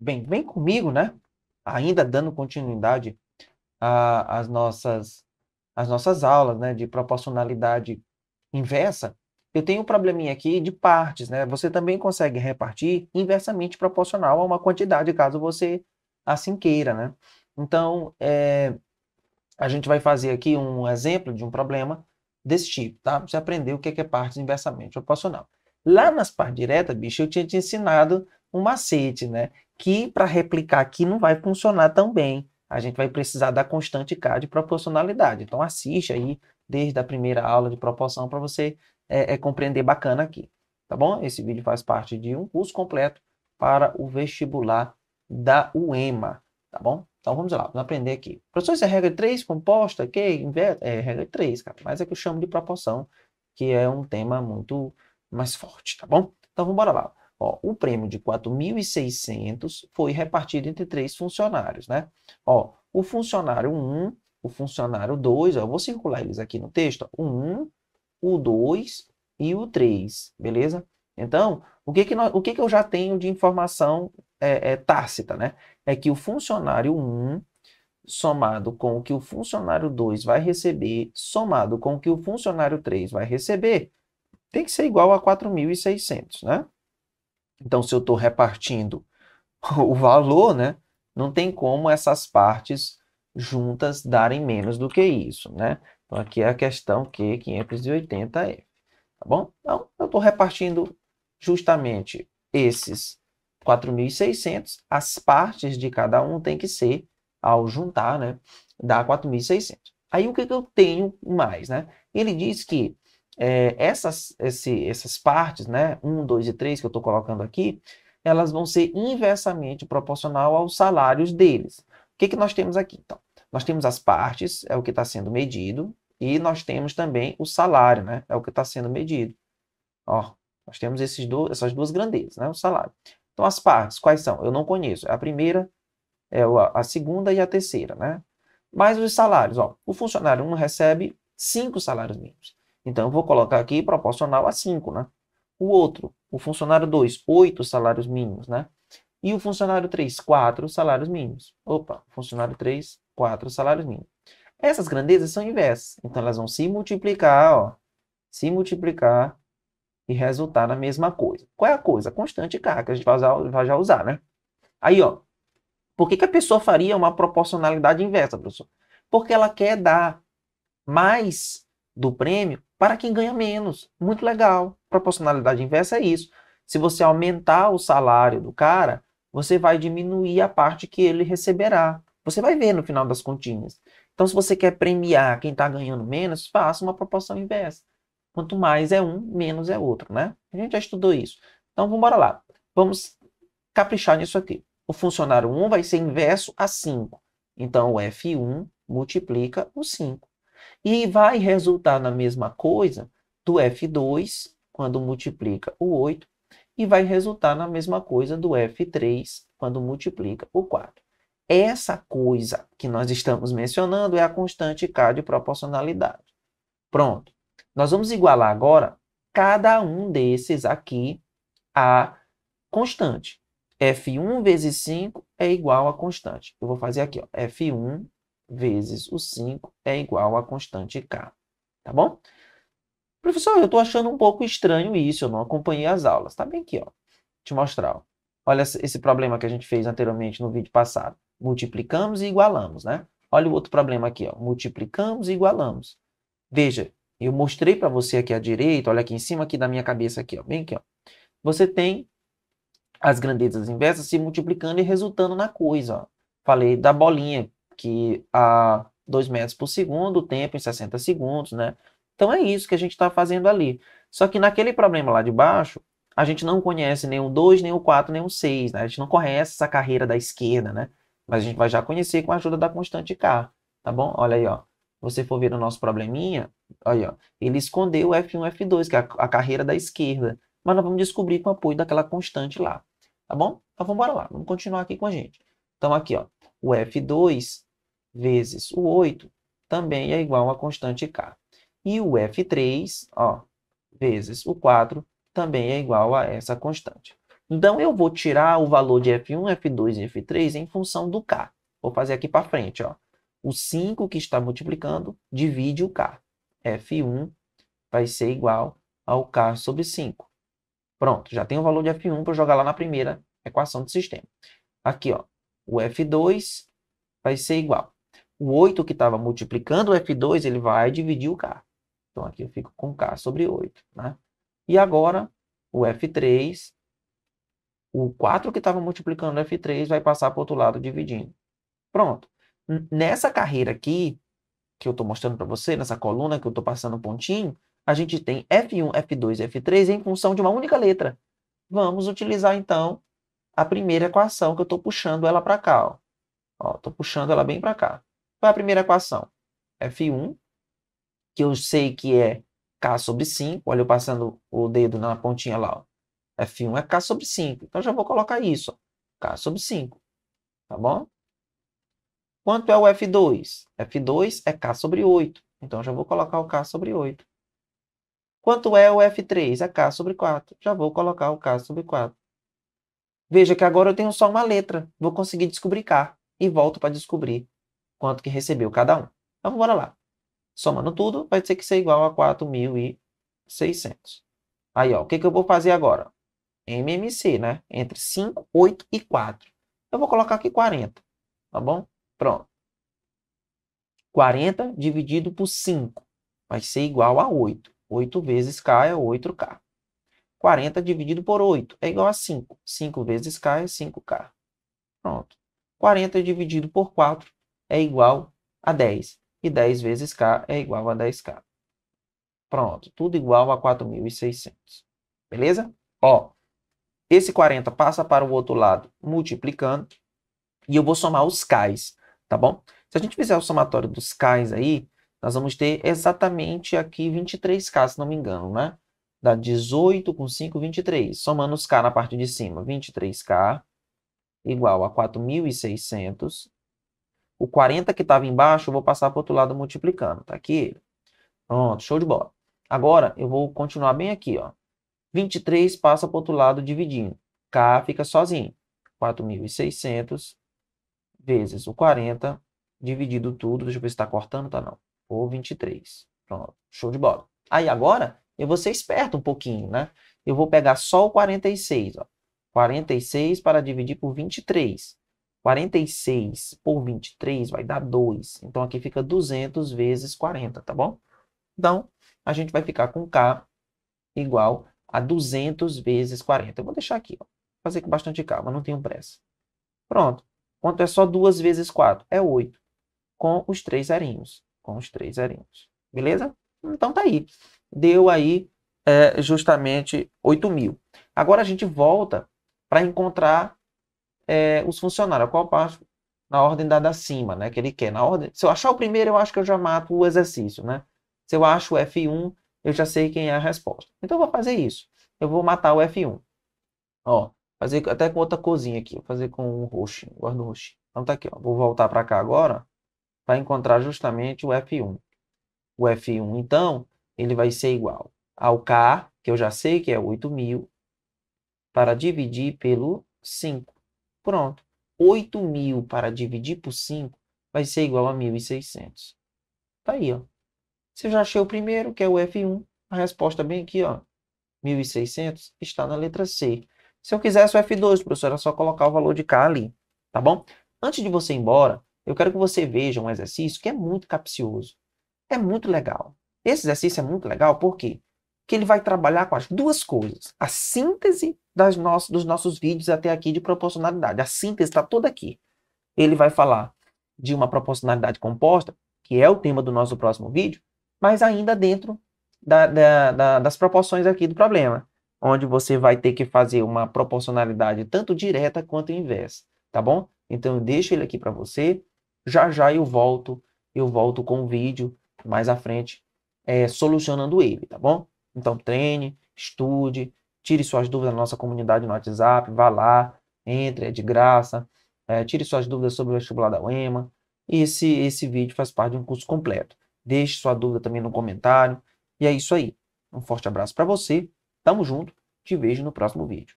Bem, vem comigo, né? Ainda dando continuidade às nossas, às nossas aulas né, de proporcionalidade inversa, eu tenho um probleminha aqui de partes, né? Você também consegue repartir inversamente proporcional a uma quantidade, caso você assim queira, né? Então, é, a gente vai fazer aqui um exemplo de um problema desse tipo, tá? Você aprendeu o é que é, partes inversamente proporcional. Lá nas partes diretas, bicho, eu tinha te ensinado um macete, né? que para replicar aqui não vai funcionar tão bem. A gente vai precisar da constante K de proporcionalidade. Então assiste aí desde a primeira aula de proporção para você é, é, compreender bacana aqui. Tá bom? Esse vídeo faz parte de um curso completo para o vestibular da UEMA. Tá bom? Então vamos lá, vamos aprender aqui. Professor, isso é regra 3 composta? Que Inverte, É regra 3, cara. Mas é que eu chamo de proporção, que é um tema muito mais forte, tá bom? Então vamos lá. Ó, o prêmio de 4.600 foi repartido entre três funcionários, né? Ó, o funcionário 1, o funcionário 2, ó, eu vou circular eles aqui no texto, ó, o 1, o 2 e o 3, beleza? Então, o que que, nós, o que, que eu já tenho de informação é, é, tácita, né? É que o funcionário 1 somado com o que o funcionário 2 vai receber, somado com o que o funcionário 3 vai receber, tem que ser igual a 4.600, né? Então, se eu estou repartindo o valor, né, não tem como essas partes juntas darem menos do que isso, né? Então, aqui é a questão Q580F, tá bom? Então, eu estou repartindo justamente esses 4.600, as partes de cada um tem que ser, ao juntar, né, dá 4.600. Aí, o que, que eu tenho mais, né? Ele diz que é, essas, esse, essas partes, né, 1, 2 e 3 que eu estou colocando aqui, elas vão ser inversamente proporcional aos salários deles. O que, que nós temos aqui? Então, nós temos as partes, é o que está sendo medido, e nós temos também o salário, né, é o que está sendo medido. Ó, nós temos esses do, essas duas grandezas, né, o salário. Então, as partes, quais são? Eu não conheço. É a primeira, é a segunda e a terceira, né? Mais os salários, ó. O funcionário 1 recebe cinco salários mínimos. Então, eu vou colocar aqui proporcional a 5, né? O outro, o funcionário 2, 8 salários mínimos, né? E o funcionário 3, 4 salários mínimos. Opa, funcionário 3, 4 salários mínimos. Essas grandezas são inversas, então elas vão se multiplicar, ó, se multiplicar e resultar na mesma coisa. Qual é a coisa? Constante K, que a gente vai, usar, vai já usar, né? Aí, ó, por que, que a pessoa faria uma proporcionalidade inversa, professor? Porque ela quer dar mais do prêmio para quem ganha menos. Muito legal. Proporcionalidade inversa é isso. Se você aumentar o salário do cara, você vai diminuir a parte que ele receberá. Você vai ver no final das continhas. Então, se você quer premiar quem está ganhando menos, faça uma proporção inversa. Quanto mais é um, menos é outro, né? A gente já estudou isso. Então, vamos embora lá. Vamos caprichar nisso aqui. O funcionário 1 vai ser inverso a 5. Então, o F1 multiplica o 5. E vai resultar na mesma coisa do F2, quando multiplica o 8, e vai resultar na mesma coisa do F3, quando multiplica o 4. Essa coisa que nós estamos mencionando é a constante K de proporcionalidade. Pronto. Nós vamos igualar agora cada um desses aqui a constante. F1 vezes 5 é igual a constante. Eu vou fazer aqui, ó, F1 vezes o 5 é igual à constante K. Tá bom? Professor, eu estou achando um pouco estranho isso, eu não acompanhei as aulas. Tá bem aqui, ó. Vou te mostrar. Ó. Olha esse problema que a gente fez anteriormente no vídeo passado. Multiplicamos e igualamos, né? Olha o outro problema aqui, ó. Multiplicamos e igualamos. Veja, eu mostrei para você aqui à direita, olha aqui em cima aqui da minha cabeça aqui, ó. Bem aqui, ó. Você tem as grandezas inversas se multiplicando e resultando na coisa, ó. Falei da bolinha aqui a 2 metros por segundo, o tempo em 60 segundos, né? Então é isso que a gente está fazendo ali. Só que naquele problema lá de baixo, a gente não conhece nem o 2, nem o 4, nem o 6, né? A gente não conhece essa carreira da esquerda, né? Mas a gente vai já conhecer com a ajuda da constante K, tá bom? Olha aí, ó. Se você for ver o nosso probleminha, aí, ó. Ele escondeu o F1 F2, que é a, a carreira da esquerda. Mas nós vamos descobrir com o apoio daquela constante lá, tá bom? Então vamos embora lá, vamos continuar aqui com a gente. Então aqui, ó, o F2 vezes o 8 também é igual a constante K. E o F3, ó, vezes o 4, também é igual a essa constante. Então, eu vou tirar o valor de F1, F2 e F3 em função do K. Vou fazer aqui para frente, ó. O 5 que está multiplicando divide o K. F1 vai ser igual ao K sobre 5. Pronto, já tem o valor de F1 para jogar lá na primeira equação do sistema. Aqui, ó, o F2 vai ser igual o 8 que estava multiplicando o F2, ele vai dividir o K. Então, aqui eu fico com K sobre 8. Né? E agora, o F3, o 4 que estava multiplicando o F3 vai passar para o outro lado dividindo. Pronto. Nessa carreira aqui, que eu estou mostrando para você, nessa coluna que eu estou passando o pontinho, a gente tem F1, F2 e F3 em função de uma única letra. Vamos utilizar, então, a primeira equação que eu estou puxando ela para cá. Estou puxando ela bem para cá. Qual é a primeira equação? F1, que eu sei que é K sobre 5. Olha, eu passando o dedo na pontinha lá. Ó. F1 é K sobre 5. Então, já vou colocar isso. Ó. K sobre 5. Tá bom? Quanto é o F2? F2 é K sobre 8. Então, já vou colocar o K sobre 8. Quanto é o F3? É K sobre 4. Já vou colocar o K sobre 4. Veja que agora eu tenho só uma letra. Vou conseguir descobrir K. E volto para descobrir quanto que recebeu cada um. Então, bora lá. Somando tudo, vai ter que ser igual a 4.600. Aí, ó, o que, que eu vou fazer agora? MMC, né? Entre 5, 8 e 4. Eu vou colocar aqui 40, tá bom? Pronto. 40 dividido por 5 vai ser igual a 8. 8 vezes K é 8K. 40 dividido por 8 é igual a 5. 5 vezes K é 5K. Pronto. 40 dividido por 4 é igual a 10. E 10 vezes K é igual a 10K. Pronto, tudo igual a 4.600. Beleza? Ó, esse 40 passa para o outro lado multiplicando e eu vou somar os Ks, tá bom? Se a gente fizer o somatório dos Ks aí, nós vamos ter exatamente aqui 23K, se não me engano, né? Dá 18 com 5, 23. Somando os K na parte de cima, 23K igual a 4.600 o 40 que estava embaixo, eu vou passar para o outro lado multiplicando. Está aqui. Pronto, show de bola. Agora, eu vou continuar bem aqui, ó. 23 passa para o outro lado dividindo. K fica sozinho. 4.600 vezes o 40, dividido tudo. Deixa eu ver se está cortando, tá não. Ou 23. Pronto, show de bola. Aí agora, eu vou ser esperto um pouquinho, né? Eu vou pegar só o 46, ó. 46 para dividir por 23. 46 por 23 vai dar 2. Então, aqui fica 200 vezes 40, tá bom? Então, a gente vai ficar com K igual a 200 vezes 40. Eu vou deixar aqui, ó. fazer com bastante calma, não tenho pressa. Pronto. Quanto é só 2 vezes 4? É 8. Com os 3 zerinhos. Com os 3 zerinhos. Beleza? Então tá aí. Deu aí é, justamente 8 mil. Agora a gente volta para encontrar é, os funcionários, qual parte na ordem dada acima, né? Que ele quer. Na ordem, se eu achar o primeiro, eu acho que eu já mato o exercício, né? Se eu acho o F1, eu já sei quem é a resposta. Então eu vou fazer isso. Eu vou matar o F1. Ó, fazer até com outra cozinha aqui. Vou fazer com o roxo, guarda o roxo. Então tá aqui, ó. Vou voltar para cá agora para encontrar justamente o F1. O F1, então, ele vai ser igual ao K, que eu já sei que é 8.000, para dividir pelo 5. Pronto. 8 mil para dividir por 5 vai ser igual a 1.600. Tá aí, ó. Você já achou o primeiro, que é o F1. A resposta é bem aqui, ó. 1.600 está na letra C. Se eu quisesse o F2, professor, é só colocar o valor de K ali, tá bom? Antes de você ir embora, eu quero que você veja um exercício que é muito capcioso. É muito legal. Esse exercício é muito legal por porque que ele vai trabalhar com as duas coisas. A síntese das dos nossos vídeos até aqui de proporcionalidade. A síntese está toda aqui. Ele vai falar de uma proporcionalidade composta, que é o tema do nosso próximo vídeo, mas ainda dentro da, da, da, das proporções aqui do problema, onde você vai ter que fazer uma proporcionalidade tanto direta quanto inversa, tá bom? Então eu deixo ele aqui para você. Já já eu volto, eu volto com o vídeo mais à frente, é, solucionando ele, tá bom? Então treine, estude, tire suas dúvidas na nossa comunidade no WhatsApp, vá lá, entre, é de graça. É, tire suas dúvidas sobre o vestibular da UEMA. Esse, esse vídeo faz parte de um curso completo. Deixe sua dúvida também no comentário. E é isso aí. Um forte abraço para você. Tamo junto. Te vejo no próximo vídeo.